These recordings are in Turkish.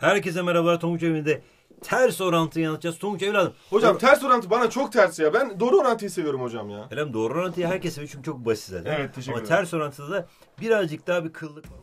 Herkese merhabalar Tonguç Evi'nde ters orantıyı anlatacağız. Tonguç evladım. Hocam Or- ters orantı bana çok ters ya. Ben doğru orantıyı seviyorum hocam ya. Elem doğru orantıyı herkes seviyor çünkü çok basit zaten. Evet teşekkür Ama ederim. ters orantıda da birazcık daha bir kıllık var.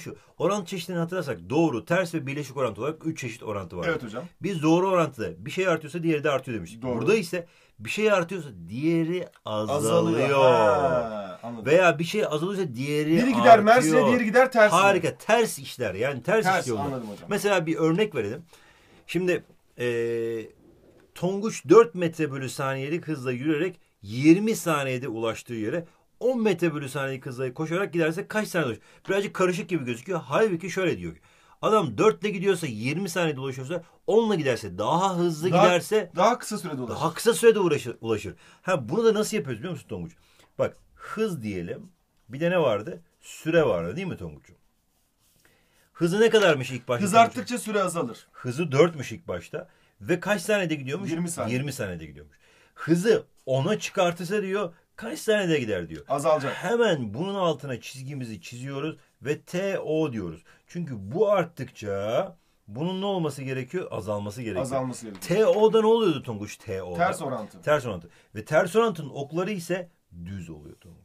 şu. Orantı çeşitlerini hatırlarsak doğru, ters ve birleşik orantı olarak üç çeşit orantı var. Evet hocam. Biz doğru orantıda bir şey artıyorsa diğeri de artıyor demiştik. Doğru. Burada ise bir şey artıyorsa diğeri azalıyor. azalıyor. Ha, anladım. Veya bir şey azalıyorsa diğeri Biri gider artıyor. mersine, diğeri gider ters. Harika. Ters işler. Yani ters, ters işliyor. Anladım hocam. Mesela bir örnek verelim. Şimdi ee, Tonguç 4 metre bölü saniyelik hızla yürüyerek 20 saniyede ulaştığı yere 10 metre bölü saniye hızla koşarak giderse kaç saniye dolaşır? Birazcık karışık gibi gözüküyor. Halbuki şöyle diyor. Adam 4 ile gidiyorsa 20 saniye dolaşıyorsa 10 ile giderse daha hızlı daha, giderse daha kısa sürede ulaşır. Daha kısa sürede ulaşır, ulaşır. Ha bunu da nasıl yapıyoruz biliyor musun Tonguç? Bak hız diyelim. Bir de ne vardı? Süre vardı değil mi Tonguç'um? Hızı ne kadarmış ilk başta? Hız arttıkça süre azalır. Hızı 4'müş ilk başta. Ve kaç saniyede gidiyormuş? 20 saniye. 20 saniyede gidiyormuş. Hızı 10'a çıkartırsa diyor kaç tane de gider diyor. Azalacak. Hemen bunun altına çizgimizi çiziyoruz ve TO diyoruz. Çünkü bu arttıkça bunun ne olması gerekiyor? Azalması gerekiyor. Azalması gerekiyor. TO'da ne oluyordu Tonguç? TO'da. Ters orantı. Ters orantı. Ve ters orantının okları ise düz oluyor Tonguç.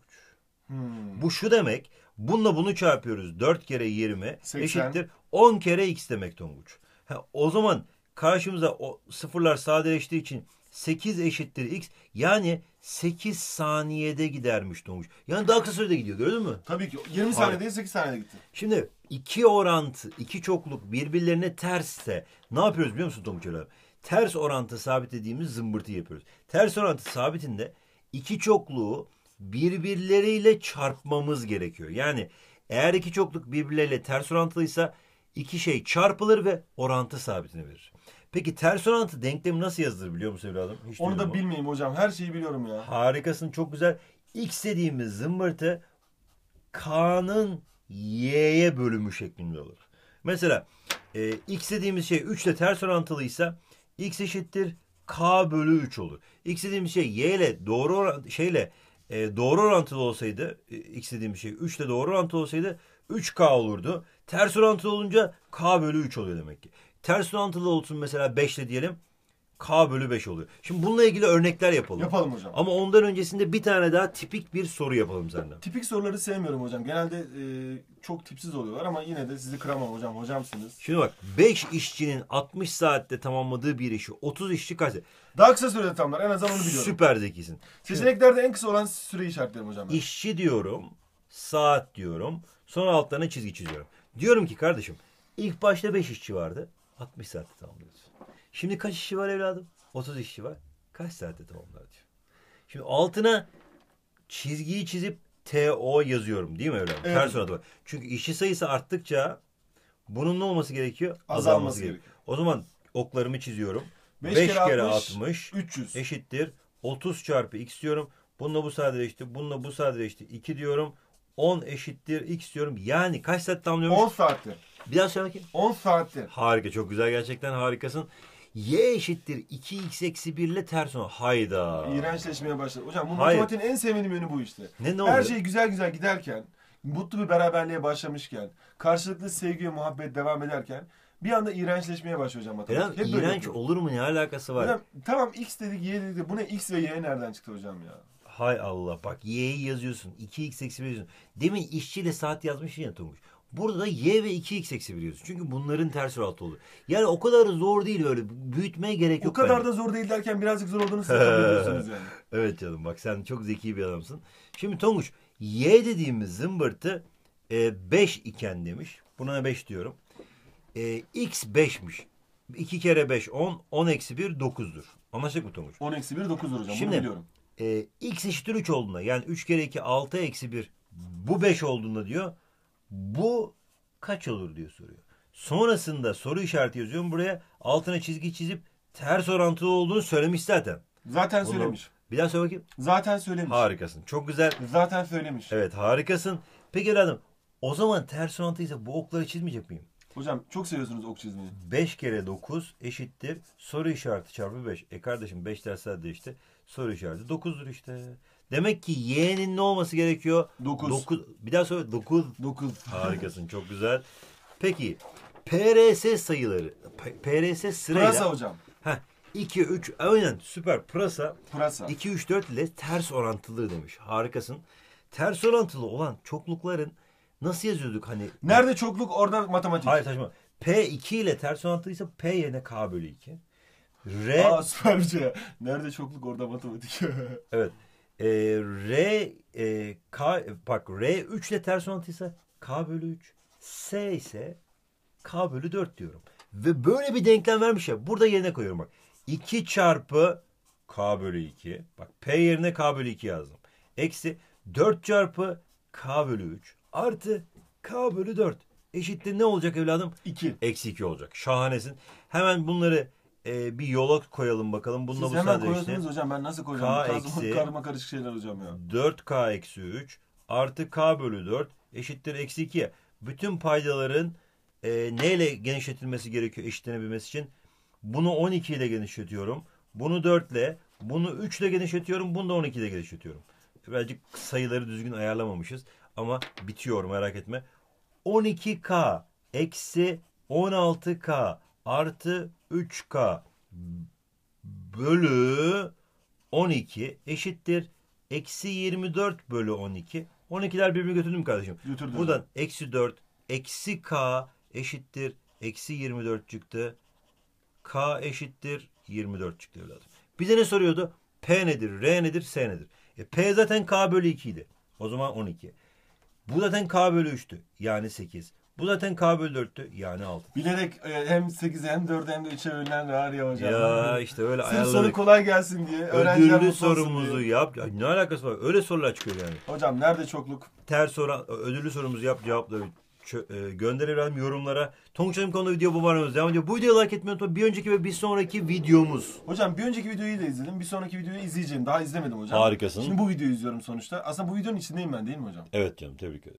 Hmm. Bu şu demek. Bununla bunu çarpıyoruz. 4 kere 20 80. eşittir 10 kere x demek Tonguç. Ha, o zaman karşımıza o sıfırlar sadeleştiği için 8 eşittir x yani 8 saniyede gidermiş Tonguç. Yani daha kısa sürede gidiyor gördün mü? Tabii ki 20 saniyede değil 8 saniyede gitti. Şimdi iki orantı, iki çokluk birbirlerine tersse ne yapıyoruz biliyor musun Tonguç abi? Ters orantı sabit dediğimiz zımbırtı yapıyoruz. Ters orantı sabitinde iki çokluğu birbirleriyle çarpmamız gerekiyor. Yani eğer iki çokluk birbirleriyle ters orantılıysa iki şey çarpılır ve orantı sabitini verir. Peki ters orantı denklemi nasıl yazılır biliyor musun evladım? Hiç Onu da mu? bilmeyeyim hocam. Her şeyi biliyorum ya. Harikasın. Çok güzel. X dediğimiz zımbırtı K'nın Y'ye bölümü şeklinde olur. Mesela e, X dediğimiz şey 3 ile ters orantılıysa X eşittir K bölü 3 olur. X dediğimiz şey Y ile doğru oran, şeyle e, doğru orantılı olsaydı e, X dediğimiz şey 3 ile doğru orantılı olsaydı 3K olurdu. Ters orantılı olunca K bölü 3 oluyor demek ki. Ters orantılı olsun mesela 5 ile diyelim. K bölü 5 oluyor. Şimdi bununla ilgili örnekler yapalım. Yapalım hocam. Ama ondan öncesinde bir tane daha tipik bir soru yapalım senden. Tipik soruları sevmiyorum hocam. Genelde e, çok tipsiz oluyorlar ama yine de sizi kıramam hocam. Hocamsınız. Şimdi bak 5 işçinin 60 saatte tamamladığı bir işi 30 işçi kaç? Daha kısa sürede tamamlar. En azından onu biliyorum. Süper zekisin. Seçeneklerde en kısa olan süreyi işaretlerim hocam. Ben. İşçi diyorum, saat diyorum. Sonra altlarına çizgi çiziyorum. Diyorum ki kardeşim ilk başta 5 işçi vardı. 60 saatte tamamlıyorsun. Şimdi kaç işi var evladım? 30 işi var. Kaç saatte tamamlar diyor. Şimdi altına çizgiyi çizip TO yazıyorum değil mi evladım? Evet. Ters orada var. Çünkü işi sayısı arttıkça bunun ne olması gerekiyor? Azalması, Azalması gerekiyor. gerekiyor. O zaman oklarımı çiziyorum. 5 kere, kere 60, 60 300 eşittir 30 çarpı x diyorum. Bununla bu sadeleşti. Bununla bu sadeleşti. 2 diyorum. 10 eşittir x diyorum. Yani kaç saat tamamlıyormuş? 10 saatte. Bir daha söyle bakayım. 10 saattir. Harika çok güzel gerçekten harikasın. Y eşittir 2x eksi 1 ile ters onu. Hayda. İğrençleşmeye başladı. Hocam bu Hayır. matematiğin en sevmediğim yönü bu işte. Ne, ne oluyor? Her şey güzel güzel giderken, mutlu bir beraberliğe başlamışken, karşılıklı sevgi ve muhabbet devam ederken bir anda iğrençleşmeye başlıyor hocam matematik. Hep iğrenç olur mu? Ne alakası var? Hocam, tamam x dedik y dedik. Bu ne x ve y nereden çıktı hocam ya? Hay Allah bak y'yi yazıyorsun. 2x eksi 1 yazıyorsun. Demin işçiyle saat yazmış yine Tunguç. Burada da y ve 2x eksi biliyorsun. Çünkü bunların ters rahatı olur. Yani o kadar zor değil öyle. Büyütmeye gerek yok. O kadar bence. da zor değil derken birazcık zor olduğunu söylüyorsunuz. yani. evet canım bak sen çok zeki bir adamsın. Şimdi Tonguç y dediğimiz zımbırtı 5 e, iken demiş. Buna 5 diyorum. E, x 5'miş. 2 kere 5 10. 10 eksi 1 9'dur. Anlaştık mı Tonguç? 10 eksi 1 9'dur hocam. Şimdi, bunu biliyorum. E, x eşittir 3 olduğunda yani 3 kere 2 6 eksi 1 bu 5 olduğunda diyor bu kaç olur diyor soruyor. Sonrasında soru işareti yazıyorum buraya. Altına çizgi çizip ters orantılı olduğunu söylemiş zaten. Zaten Bunu, söylemiş. Bir daha söyle bakayım. Zaten söylemiş. Harikasın. Çok güzel. Zaten söylemiş. Evet harikasın. Peki adam, o zaman ters orantıysa bu okları çizmeyecek miyim? Hocam çok seviyorsunuz ok çizmeyi. 5 kere 9 eşittir soru işareti çarpı 5. E kardeşim 5 dersler de işte soru işareti 9'dur işte. Demek ki yeğenin ne olması gerekiyor? 9. bir daha söyle 9. 9. Harikasın çok güzel. Peki PRS sayıları. P PRS sırayla. Pırasa hocam. Heh, 2 3 aynen süper pırasa. Pırasa. 2 3 4 ile ters orantılı demiş. Harikasın. Ters orantılı olan çoklukların nasıl yazıyorduk hani? Nerede çokluk orada matematik. Hayır saçma. P2 ile ters orantılıysa P yerine K bölü 2. R... Aa süper şey. Nerede çokluk orada matematik. evet e, R e, K bak R 3 ile ters ise K bölü 3 S ise K bölü 4 diyorum. Ve böyle bir denklem vermiş ya. Burada yerine koyuyorum bak. 2 çarpı K bölü 2. Bak P yerine K bölü 2 yazdım. Eksi 4 çarpı K bölü 3 artı K bölü 4 eşittir ne olacak evladım? 2. Eksi 2 olacak. Şahanesin. Hemen bunları e, bir yola koyalım bakalım. Bununla Siz bu hemen koyuyorsunuz işte, hocam ben nasıl koyacağım? K karma karışık şeyler hocam ya. 4K eksi 3 artı K bölü 4 eşittir eksi 2. Bütün paydaların e, neyle genişletilmesi gerekiyor eşitlenebilmesi için? Bunu 12 ile genişletiyorum. Bunu 4 ile, bunu 3 ile genişletiyorum. Bunu da 12 ile genişletiyorum. Birazcık sayıları düzgün ayarlamamışız. Ama bitiyor merak etme. 12K eksi 16K artı 3K bölü 12 eşittir. Eksi 24 bölü 12. 12'ler birbirini götürdüm kardeşim? Götürdü. Buradan eksi 4 eksi K eşittir. Eksi 24 çıktı. K eşittir 24 çıktı evladım. Bize ne soruyordu? P nedir? R nedir? S nedir? E, P zaten K bölü 2 idi. O zaman 12. Bu zaten K bölü 3'tü. Yani 8. Bu zaten K bölü 4'tü. Yani 6. Bilerek e, hem 8'e hem 4'e hem de 3'e bölünen var ya hocam. Ya işte öyle Sırf ayarladık. soru kolay gelsin diye. Öğrenciler Ödüllü sorumuzu diye. yap. Ya ne alakası var? Öyle sorular çıkıyor yani. Hocam nerede çokluk? Ters soran e, ödüllü sorumuzu yap cevapları çö- e, yorumlara. Tonguç'un konuda video bu varımız devam ediyor. Bu videoyu like etmeyi unutmayın. Bir önceki ve bir sonraki videomuz. Hocam bir önceki videoyu da izledim. Bir sonraki videoyu izleyeceğim. Daha izlemedim hocam. Harikasın. Şimdi bu videoyu izliyorum sonuçta. Aslında bu videonun içindeyim ben değil mi hocam? Evet canım tebrik ederim.